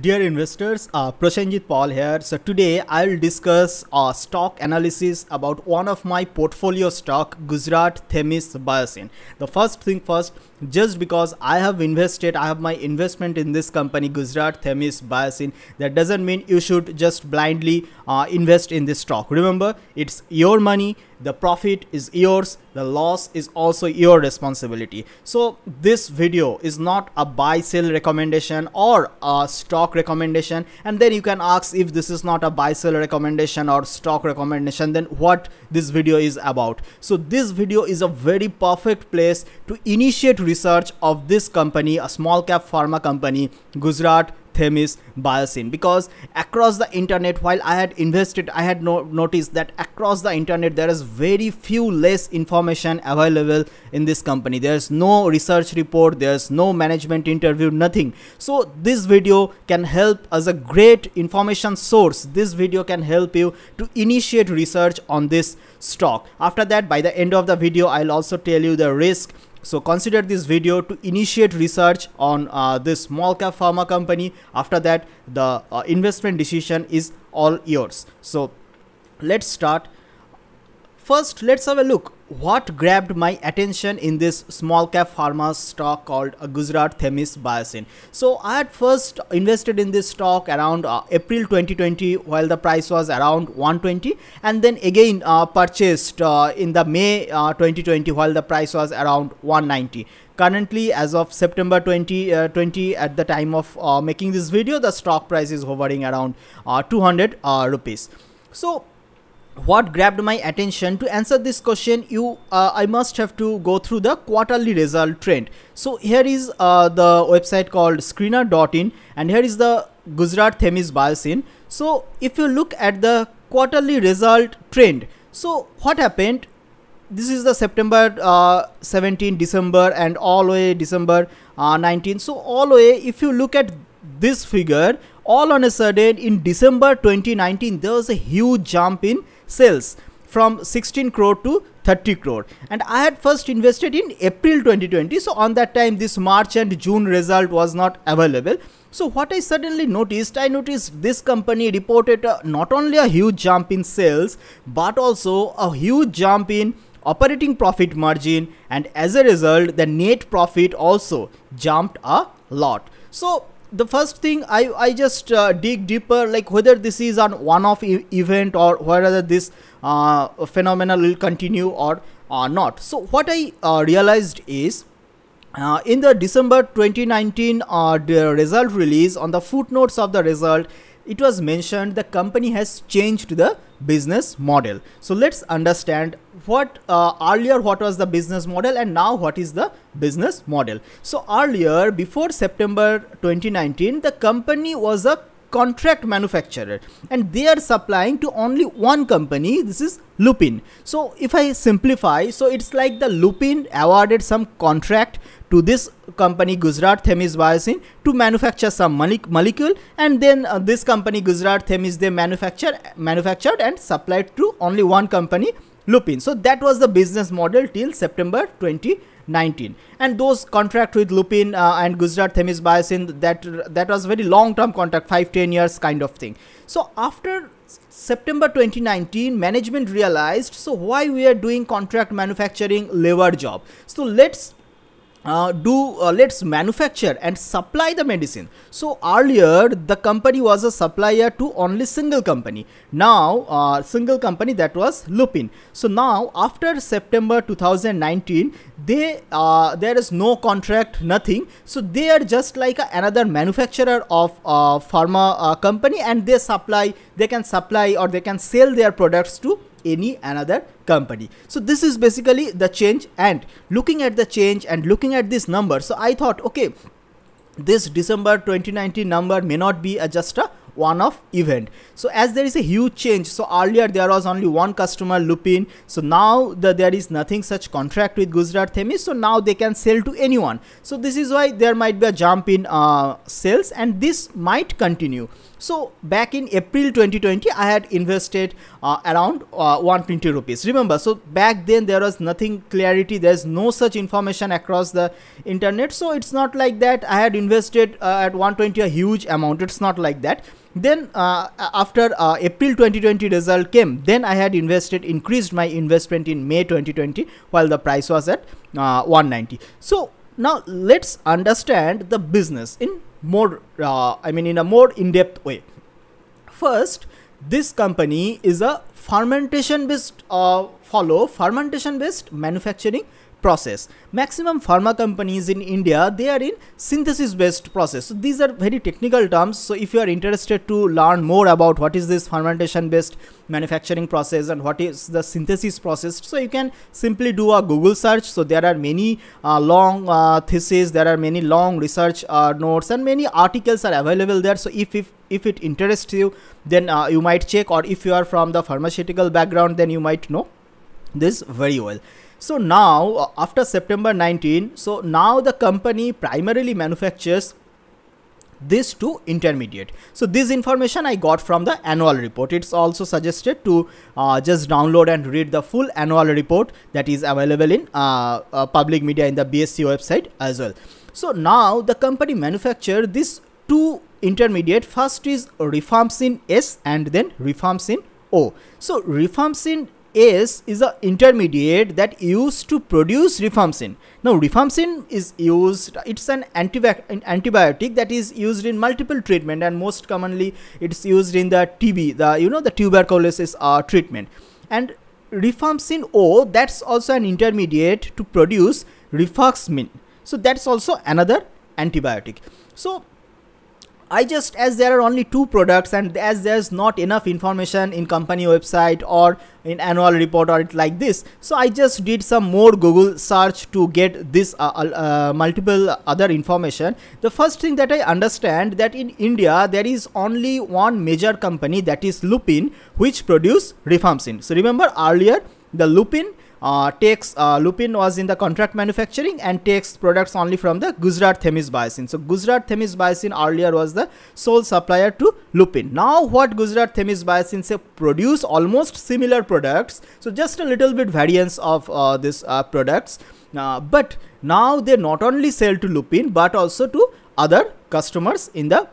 Dear investors, uh, Prashanjit Paul here. So today I will discuss a uh, stock analysis about one of my portfolio stock, Gujarat Themis Biosin. The first thing first, just because I have invested, I have my investment in this company Gujarat Themis Biosyn. That doesn't mean you should just blindly uh, invest in this stock. Remember, it's your money, the profit is yours, the loss is also your responsibility. So, this video is not a buy sell recommendation or a stock recommendation. And then you can ask if this is not a buy sell recommendation or stock recommendation, then what this video is about. So, this video is a very perfect place to initiate research of this company, a small cap pharma company, Gujarat Themis Biosyn because across the internet while I had invested I had no, noticed that across the internet there is very few less information available in this company there's no research report there's no management interview nothing so this video can help as a great information source this video can help you to initiate research on this stock after that by the end of the video I'll also tell you the risk so consider this video to initiate research on uh, this small cap pharma company. After that, the uh, investment decision is all yours. So let's start First, let's have a look what grabbed my attention in this small cap pharma stock called Gujarat Themis Biosin. So I had first invested in this stock around uh, April 2020 while the price was around 120 and then again uh, purchased uh, in the May 2020 uh, while the price was around 190. Currently as of September 2020 uh, at the time of uh, making this video the stock price is hovering around 200 rupees. So what grabbed my attention to answer this question you uh, i must have to go through the quarterly result trend so here is uh, the website called screener.in and here is the gujarat themis Biosyn. so if you look at the quarterly result trend so what happened this is the september uh, 17 december and all way december uh, 19 so all way if you look at this figure all on a sudden in december 2019 there was a huge jump in sales from 16 crore to 30 crore and i had first invested in april 2020 so on that time this march and june result was not available so what i suddenly noticed i noticed this company reported uh, not only a huge jump in sales but also a huge jump in operating profit margin and as a result the net profit also jumped a lot so the first thing I, I just uh, dig deeper like whether this is an one-off e event or whether this uh, phenomenon will continue or uh, not. So what I uh, realized is uh, in the December 2019 uh, the result release on the footnotes of the result it was mentioned the company has changed the business model. So let's understand what uh, earlier what was the business model and now what is the business model. So earlier before September 2019 the company was a contract manufacturer and they are supplying to only one company this is lupin so if i simplify so it's like the lupin awarded some contract to this company Gujarat Themis Biosyn to manufacture some molecule and then uh, this company Gujarat Themis they manufacture manufactured and supplied to only one company Lupin. So that was the business model till September 20 19 and those contract with Lupin uh, and Gujarat Themis Biosyn that that was very long term contract 5 10 years kind of thing so after September 2019 management realized so why we are doing contract manufacturing labor job so let's uh, do uh, let's manufacture and supply the medicine so earlier the company was a supplier to only single company now uh, single company that was lupin so now after september 2019 they uh, there is no contract nothing so they are just like another manufacturer of uh, pharma uh, company and they supply they can supply or they can sell their products to any another company. So this is basically the change and looking at the change and looking at this number. So I thought, okay, this December 2019 number may not be a just a one-off event. So as there is a huge change, so earlier there was only one customer Lupin. So now the, there is nothing such contract with Gujarat Themis. So now they can sell to anyone. So this is why there might be a jump in uh, sales and this might continue. So back in April 2020, I had invested uh, around uh, 120 rupees. Remember, so back then there was nothing clarity. There's no such information across the internet. So it's not like that. I had invested uh, at 120 a huge amount. It's not like that then uh, after uh, april 2020 result came then i had invested increased my investment in may 2020 while the price was at uh, 190 so now let's understand the business in more, uh, I mean, in a more in depth way. First, this company is a fermentation based uh, follow fermentation based manufacturing process. Maximum pharma companies in India, they are in synthesis based process. So these are very technical terms. So if you are interested to learn more about what is this fermentation based manufacturing process and what is the synthesis process, so you can simply do a Google search. So there are many uh, long uh, theses, there are many long research uh, notes and many articles are available there. So if, if if it interests you then uh, you might check or if you are from the pharmaceutical background then you might know this very well so now uh, after September 19, so now the company primarily manufactures this to intermediate. So this information I got from the annual report. It's also suggested to uh, just download and read the full annual report that is available in uh, uh, public media in the BSC website as well. So now the company manufacture these two intermediate. First is rifampicin S and then rifampicin O. So rifampicin. S is an intermediate that used to produce rifampicin. Now rifampicin is used, it's an antibiotic that is used in multiple treatment and most commonly it's used in the TB, the you know the tuberculosis uh, treatment. And rifampicin O that's also an intermediate to produce rifaximin. So that's also another antibiotic. So I just as there are only two products and as there's not enough information in company website or in annual report or it like this so I just did some more Google search to get this uh, uh, uh multiple other information the first thing that I understand that in India there is only one major company that is Lupin which produce rifampicin so remember earlier the Lupin uh, takes uh, Lupin was in the contract manufacturing and takes products only from the Gujarat Themis Biosin. So Gujarat Themis Biosin earlier was the sole supplier to Lupin. Now what Gujarat Themis Biosin say produce almost similar products. So just a little bit variance of uh, these uh, products. but now they not only sell to Lupin but also to other customers in the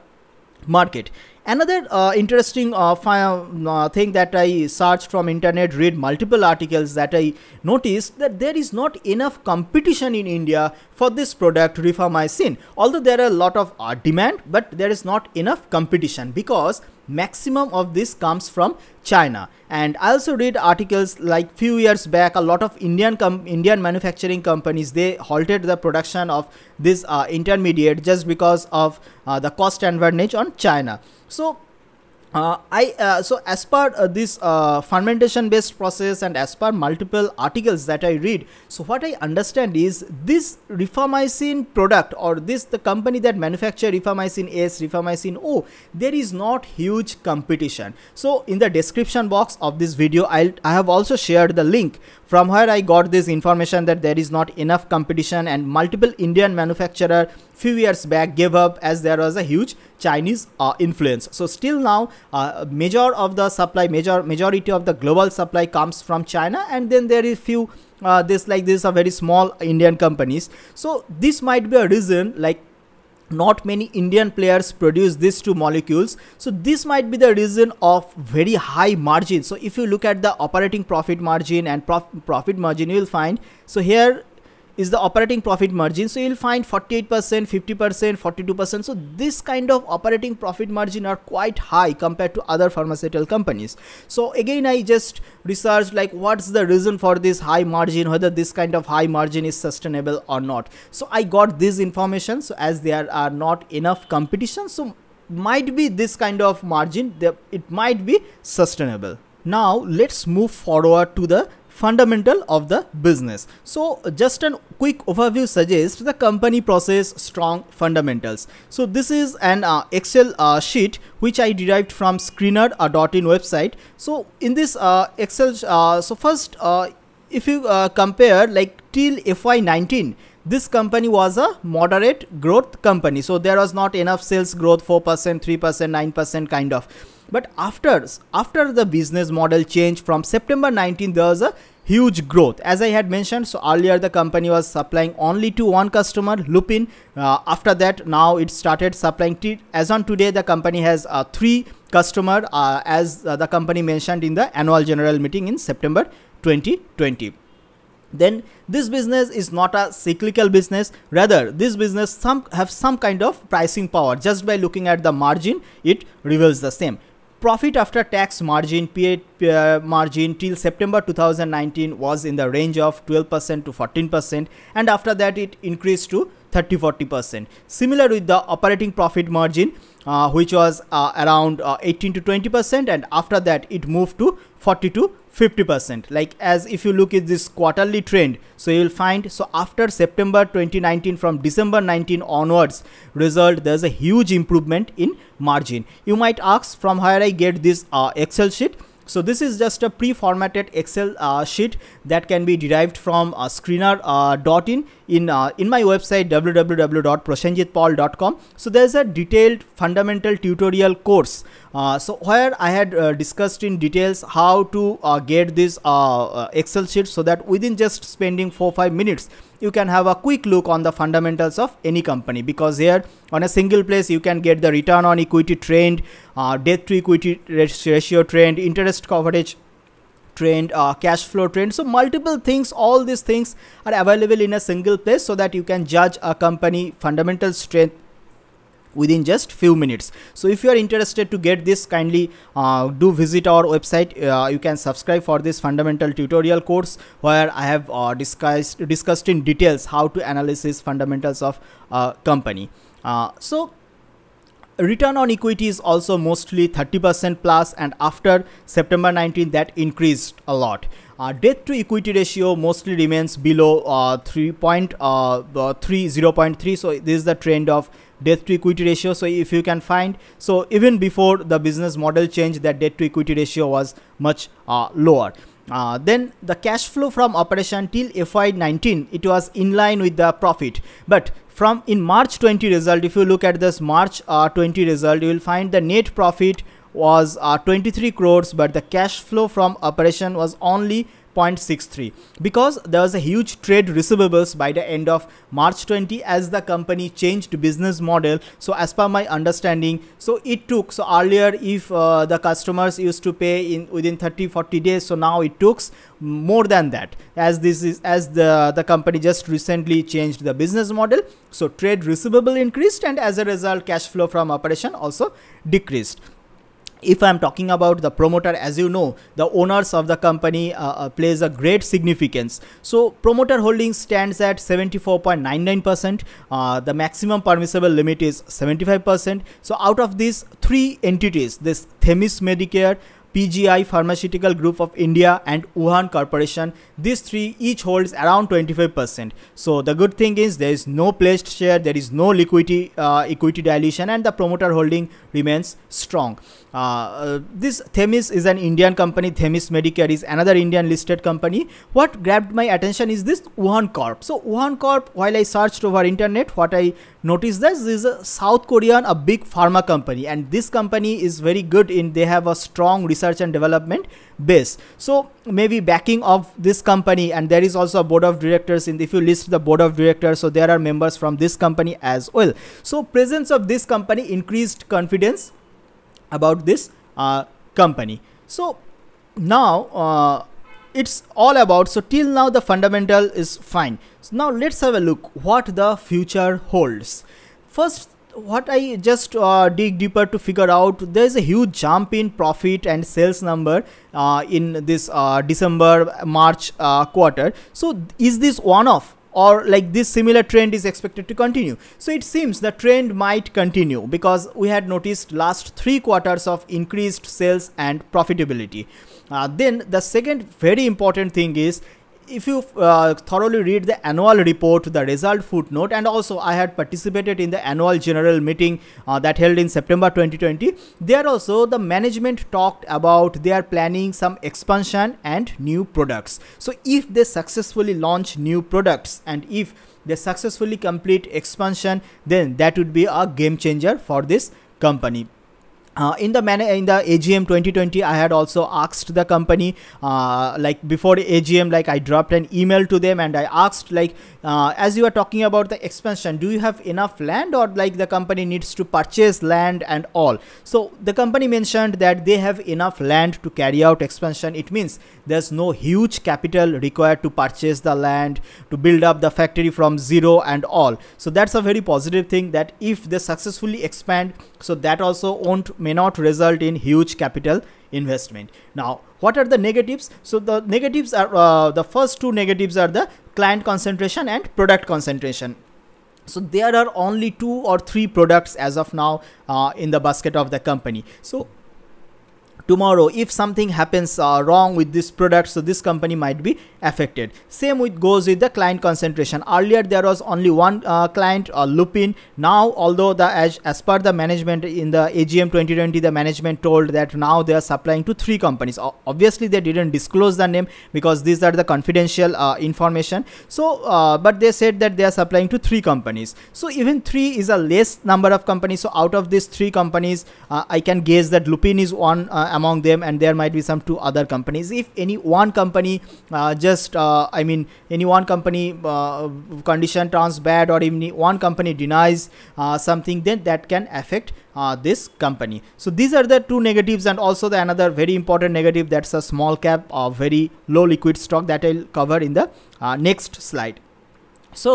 market Another uh, interesting uh, uh, thing that I searched from internet, read multiple articles that I noticed that there is not enough competition in India for this product rifamycin. Although there are a lot of uh, demand, but there is not enough competition because maximum of this comes from China. And I also read articles like few years back, a lot of Indian Indian manufacturing companies they halted the production of this uh, intermediate just because of uh, the cost advantage on China. So uh, I uh, so as per uh, this uh, fermentation based process and as per multiple articles that I read, so what I understand is this rifamycin product or this the company that manufacture rifamycin S, rifamycin O, there is not huge competition. So in the description box of this video, I'll I have also shared the link from where I got this information that there is not enough competition and multiple Indian manufacturer few years back gave up as there was a huge Chinese uh, influence. So still now, uh, major of the supply, major majority of the global supply comes from China, and then there is few uh, this like this are very small Indian companies. So this might be a reason like not many indian players produce these two molecules so this might be the reason of very high margin so if you look at the operating profit margin and prof profit margin you will find so here is the operating profit margin so you'll find 48% 50% 42% so this kind of operating profit margin are quite high compared to other pharmaceutical companies so again i just researched like what's the reason for this high margin whether this kind of high margin is sustainable or not so i got this information so as there are not enough competition so might be this kind of margin it might be sustainable now let's move forward to the fundamental of the business. So just a quick overview suggests the company process strong fundamentals. So this is an uh, Excel uh, sheet which I derived from screener.in website. So in this uh, Excel, uh, so first uh, if you uh, compare like till FY19, this company was a moderate growth company. So there was not enough sales growth 4%, 3%, 9% kind of but after, after the business model change from September 19, there was a huge growth. As I had mentioned, so earlier the company was supplying only to one customer, Lupin. Uh, after that, now it started supplying. T as on today, the company has uh, three customer, uh, as uh, the company mentioned in the annual general meeting in September 2020 then this business is not a cyclical business rather this business some have some kind of pricing power just by looking at the margin it reveals the same Profit after tax margin PA, margin till September 2019 was in the range of 12% to 14% and after that it increased to 30 40 percent similar with the operating profit margin uh, which was uh, around uh, 18 to 20 percent and after that it moved to 40 to 50 percent like as if you look at this quarterly trend so you'll find so after september 2019 from december 19 onwards result there's a huge improvement in margin you might ask from where i get this uh, excel sheet so this is just a pre-formatted Excel uh, sheet that can be derived from uh, screener.in uh, in, uh, in my website www.prashanjitpaul.com. So there's a detailed fundamental tutorial course uh, so where I had uh, discussed in details how to uh, get this Excel sheet so that within just spending 4-5 minutes you can have a quick look on the fundamentals of any company because here on a single place you can get the return on equity trend uh, debt to equity ratio trend interest coverage trend uh, cash flow trend so multiple things all these things are available in a single place so that you can judge a company fundamental strength within just few minutes so if you are interested to get this kindly uh, do visit our website uh, you can subscribe for this fundamental tutorial course where i have uh, discussed discussed in details how to analysis fundamentals of uh, company uh, so return on equity is also mostly 30% plus and after september 19 that increased a lot uh, debt to equity ratio mostly remains below uh, 3.3 uh, uh 0.3 so this is the trend of debt to equity ratio so if you can find so even before the business model change that debt to equity ratio was much uh, lower uh, then the cash flow from operation till FY19 it was in line with the profit but from in March 20 result if you look at this March uh, 20 result you will find the net profit was uh, 23 crores but the cash flow from operation was only 0.63 because there was a huge trade receivables by the end of March 20 as the company changed business model so as per my understanding so it took so earlier if uh, the customers used to pay in within 30 40 days so now it took more than that as this is as the the company just recently changed the business model so trade receivable increased and as a result cash flow from operation also decreased if i'm talking about the promoter as you know the owners of the company uh, uh plays a great significance so promoter holding stands at 74.99% uh, the maximum permissible limit is 75% so out of these three entities this themis medicare PGI Pharmaceutical Group of India and Wuhan Corporation. These three each holds around 25%. So the good thing is there is no pledged share, there is no liquidity uh, equity dilution, and the promoter holding remains strong. Uh, uh, this Themis is an Indian company. Themis Medicare is another Indian listed company. What grabbed my attention is this Wuhan Corp. So Wuhan Corp. While I searched over internet, what I Notice this, this is a South Korean, a big pharma company and this company is very good in, they have a strong research and development base. So maybe backing of this company and there is also a board of directors in, if you list the board of directors, so there are members from this company as well. So presence of this company increased confidence about this uh, company. So now uh, it's all about so till now the fundamental is fine so now let's have a look what the future holds first what I just uh, dig deeper to figure out, there is a huge jump in profit and sales number uh, in this uh, December March uh, quarter. So is this one off? or like this similar trend is expected to continue so it seems the trend might continue because we had noticed last three quarters of increased sales and profitability uh, then the second very important thing is if you uh, thoroughly read the annual report, the result footnote, and also I had participated in the annual general meeting uh, that held in September 2020. There also the management talked about they are planning some expansion and new products. So if they successfully launch new products and if they successfully complete expansion, then that would be a game changer for this company. Uh, in the man- in the AGM 2020, I had also asked the company, uh, like before AGM, like I dropped an email to them and I asked, like, uh, as you are talking about the expansion do you have enough land or like the company needs to purchase land and all so the company mentioned that they have enough land to carry out expansion it means there's no huge capital required to purchase the land to build up the factory from zero and all so that's a very positive thing that if they successfully expand so that also won't may not result in huge capital investment now what are the negatives so the negatives are uh, the first two negatives are the client concentration and product concentration so there are only two or three products as of now uh, in the basket of the company so tomorrow if something happens uh, wrong with this product so this company might be affected same with goes with the client concentration earlier there was only one uh, client uh, lupin now although the as, as per the management in the agm 2020 the management told that now they are supplying to three companies obviously they didn't disclose the name because these are the confidential uh, information so uh, but they said that they are supplying to three companies so even three is a less number of companies so out of these three companies uh, i can guess that lupin is one among them and there might be some two other companies if any one company uh, just uh, i mean any one company uh, condition turns bad or even one company denies something then that can affect uh, this company so these are the two negatives and also the another very important negative that's a small cap or uh, very low liquid stock that i'll cover in the uh, next slide so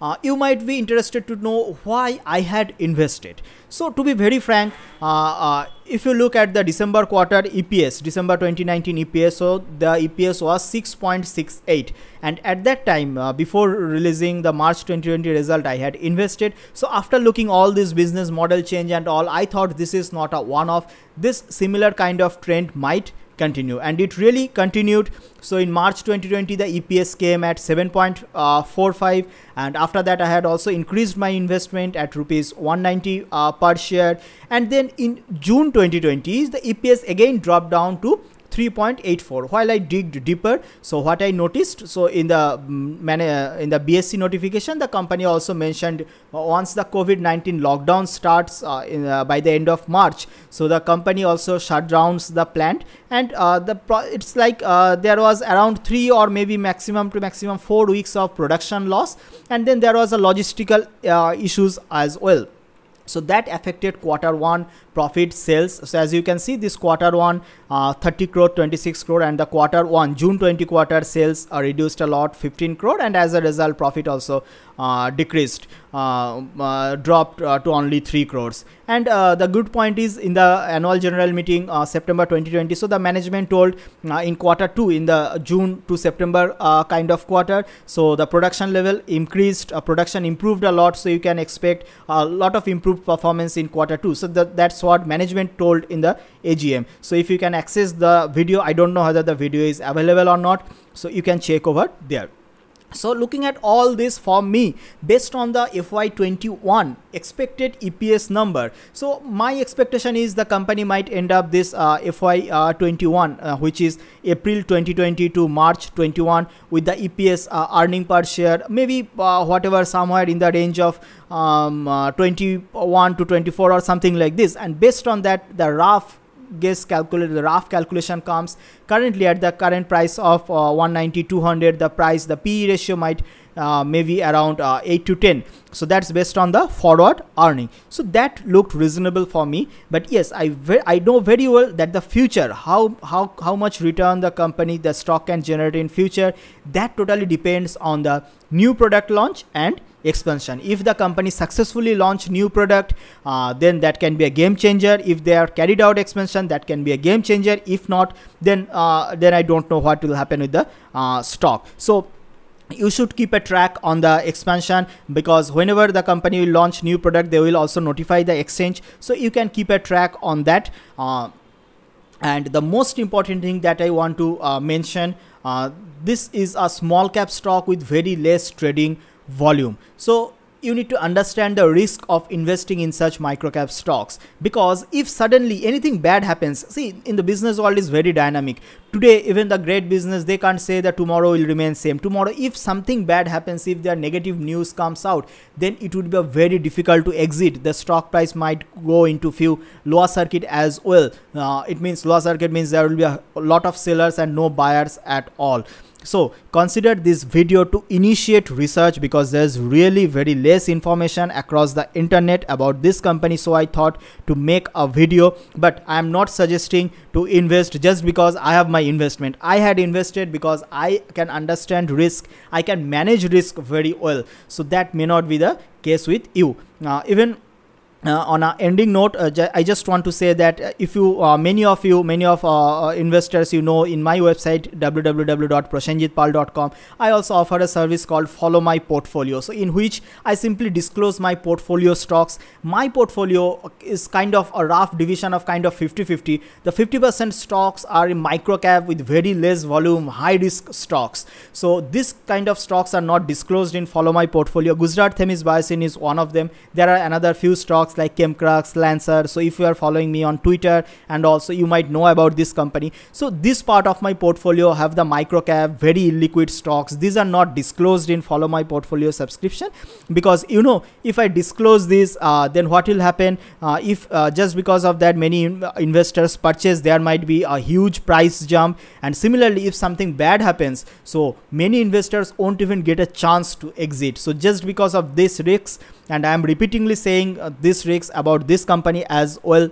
uh, you might be interested to know why I had invested. So to be very frank, uh, uh if you look at the December quarter EPS, December 2019 EPS, so the EPS was 6.68 and at that time uh, before releasing the March 2020 result I had invested. So after looking all this business model change and all, I thought this is not a one-off. This similar kind of trend might continue and it really continued so in march 2020 the eps came at 7.45 uh, and after that i had also increased my investment at rupees 190 uh, per share and then in june 2020 the eps again dropped down to 3.84 while i digged deeper so what i noticed so in the mm, uh, in the bsc notification the company also mentioned uh, once the covid-19 lockdown starts uh, in, uh, by the end of march so the company also shut downs the plant and uh, the it's like uh, there was around 3 or maybe maximum to maximum 4 weeks of production loss and then there was a logistical issues as well so that affected quarter one profit sales so as you can see this quarter one uh, 30 crore 26 crore and the quarter one june 20 quarter sales are uh, reduced a lot 15 crore and as a result profit also uh, decreased uh, um, uh, dropped uh, to only 3 crores. And the good point is in the annual general meeting September 2020, so the management told in quarter 2, in the June to September kind of quarter, so the production level increased, production improved a lot, so you can expect a lot of improved performance in quarter 2. So that, that's what management told in the AGM. So if you can access the video, I don't know whether the video is available or not, so you can check over there. So looking at all this for me based on the FY21 expected EPS number. So my expectation is the company might end up this uh, FY21 uh, uh, which is April 2020 to March 21 with the EPS uh, earning per share maybe uh, whatever somewhere in the range of um, uh, 21 to 24 or something like this and based on that the rough guess calculate the rough calculation comes currently at the current price of uh, 190 200 the price the pe ratio might uh, maybe around uh, 8 to 10 so that's based on the forward earning so that looked reasonable for me but yes i i know very well that the future how how how much return the company the stock can generate in future that totally depends on the new product launch and expansion if the company successfully launch new product uh, then that can be a game changer if they are carried out expansion that can be a game changer if not then uh, then i don't know what will happen with the uh, stock so you should keep a track on the expansion because whenever the company will launch new product they will also notify the exchange so you can keep a track on that uh, and the most important thing that i want to uh, mention uh, this is a small cap stock with very less trading volume. So you need to understand the risk of investing in such microcap stocks because if suddenly anything bad happens see in the business world is very dynamic today even the great business they can't say that tomorrow will remain same tomorrow if something bad happens if their negative news comes out then it would be very difficult to exit the stock price might go into few lower circuit as well uh, it means lower circuit means there will be a lot of sellers and no buyers at all so consider this video to initiate research because there's really very less information across the internet about this company so i thought to make a video but i am not suggesting to invest just because i have my investment i had invested because i can understand risk i can manage risk very well so that may not be the case with you uh, even uh, on a ending note, uh, ju- I just want to say that uh, if you, uh, many of you, many of uh, uh, investors, you know, in my website www.prashanjitpal.com, I also offer a service called Follow My Portfolio. So in which I simply disclose my portfolio stocks. My portfolio is kind of a rough division of kind of 50-50. The 50% stocks are in micro cap with very less volume, high risk stocks. So this kind of stocks are not disclosed in Follow My Portfolio. Gujarat Themis Biosin is one of them. There are another few stocks stocks like Chemcrux, Lancer. So if you are following me on Twitter and also you might know about this company. So this part of my portfolio have the micro cap, very liquid stocks. These are not disclosed in follow my portfolio subscription because you know if I disclose this, uh, then what will happen uh, if uh, just because of that many uh, investors purchase, there might be a huge price jump. And similarly, if something bad happens, so many investors won't even get a chance to exit. So just because of this risks and i am repeatedly saying uh, this risks about this company as well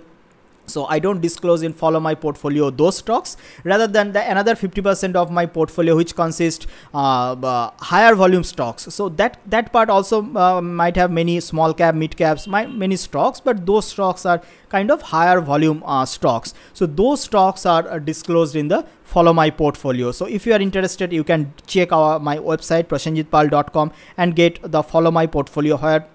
so i don't disclose in follow my portfolio those stocks rather than the another 50% of my portfolio which consists uh, uh, higher volume stocks so that that part also uh, might have many small cap mid caps my, many stocks but those stocks are kind of higher volume uh, stocks so those stocks are uh, disclosed in the follow my portfolio so if you are interested you can check our my website prashanjitpal.com and get the follow my portfolio where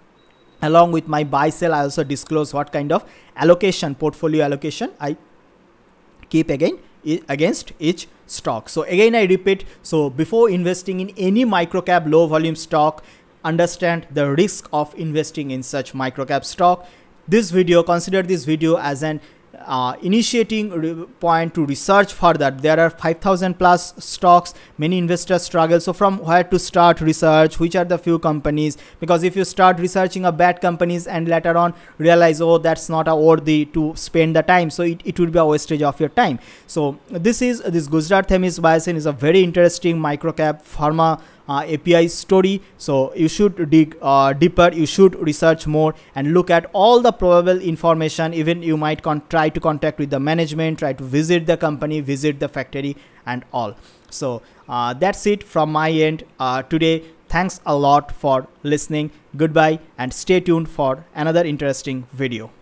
along with my buy sell i also disclose what kind of allocation portfolio allocation i keep again against each stock so again i repeat so before investing in any microcap low volume stock understand the risk of investing in such microcap stock this video consider this video as an uh, initiating point to research further. There are 5000 plus stocks, many investors struggle. So from where to start research, which are the few companies, because if you start researching a bad companies and later on realize, oh, that's not a worthy to spend the time. So it, it would be a wastage of your time. So this is, this Gujarat Themis Bison is a very interesting microcap pharma uh, API story. So you should dig uh, deeper, you should research more and look at all the probable information. Even you might try to contact with the management, try to visit the company, visit the factory and all. So uh, that's it from my end today. Thanks a lot for listening. Goodbye and stay tuned for another interesting video.